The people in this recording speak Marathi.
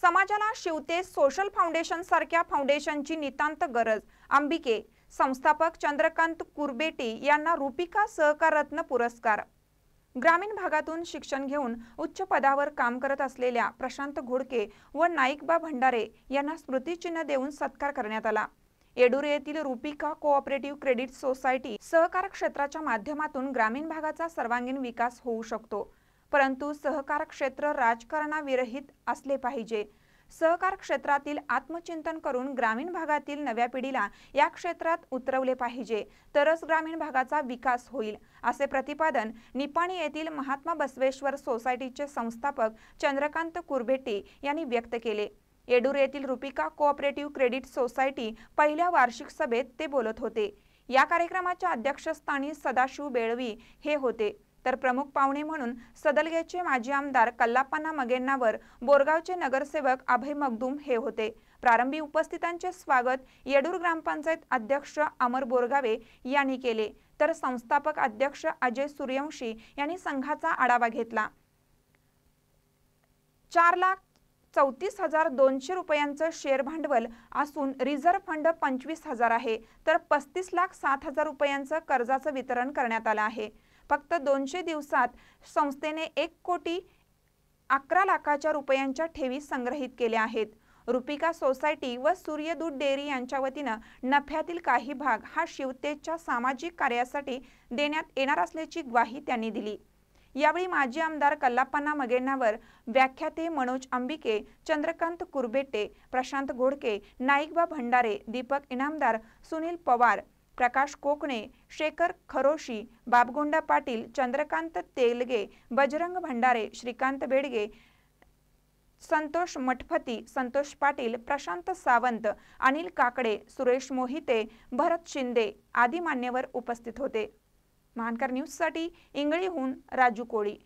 समाजाला शिवते सोशल फाउंडेशन सारख्या फाउंडेशनची नितांत गरज अंबिके संस्थापक चंद्रकांत कुरबेटी यांना रुपिका सहकाररत्न पुरस्कार ग्रामीण भागातून शिक्षण घेऊन उच्च पदावर काम करत असलेल्या प्रशांत घोडके व नाईकबा भंडारे यांना स्मृतिचिन्ह देऊन सत्कार करण्यात आला येडुरे येथील रुपिका कोऑपरेटिव्ह क्रेडिट सोसायटी सहकार क्षेत्राच्या माध्यमातून ग्रामीण भागाचा सर्वांगीण विकास होऊ शकतो परंतु सहकार क्षेत्र राजकारणाविरहित असले पाहिजे सहकार क्षेत्रातील आत्मचिंतन करून ग्रामीण भागातील नव्या पिढीला या क्षेत्रात उतरवले पाहिजे तरच ग्रामीण भागाचा विकास होईल असे प्रतिपादन निपाणी येथील महात्मा बसवेश्वर सोसायटीचे संस्थापक चंद्रकांत कुरभेट्टी यांनी व्यक्त केले येडूर येथील रुपिका कोऑपरेटिव्ह क्रेडिट सोसायटी पहिल्या वार्षिक सभेत ते बोलत होते या कार्यक्रमाच्या अध्यक्षस्थानी सदाशिव बेळवी हे होते तर प्रमुख पाहुणे म्हणून सदलगेचे माजी आमदार कल्लापाना मगेंनावर बोरगावचे नगरसेवक अभय मगदुम हे होते प्रारंभी उपस्थितांचे स्वागत येडूर ग्रामपंचायत अध्यक्ष अमर बोरगावे यांनी केले तर संस्थापक अध्यक्ष अजय सूर्यवंशी यांनी संघाचा आढावा घेतला चार लाख चौतीस हजार दोनशे रुपयांचं शेअर भांडवल असून रिझर्व्ह फंड पंचवीस हजार आहे तर पस्तीस लाख सात हजार रुपयांचं कर्जाचं वितरण करण्यात आलं आहे फक्त दोनशे दिवसात संस्थेने एक कोटी अकरा लाखाच्या रुपयांच्या ठेवी संग्रहित केल्या आहेत रुपिका सोसायटी व सूर्यदूत डेअरी यांच्या वतीनं नफ्यातील काही भाग हा शिवतेच्या सामाजिक कार्यासाठी देण्यात येणार असल्याची ग्वाही त्यांनी दिली यावेळी माजी आमदार कल्लापन्ना मगेनावर व्याख्याते मनोज अंबिके चंद्रकांत कुरबेटे प्रशांत घोडके नाईकबा भंडारे दीपक इनामदार सुनील पवार प्रकाश कोकणे शेखर खरोशी बाबगोंडा पाटील चंद्रकांत तेलगे बजरंग भंडारे श्रीकांत बेडगे संतोष मठपती संतोष पाटील प्रशांत सावंत अनिल काकडे सुरेश मोहिते भरत शिंदे आदी मान्यवर उपस्थित होते महानकर न्यूजसाठी इंगळीहून राजू कोळी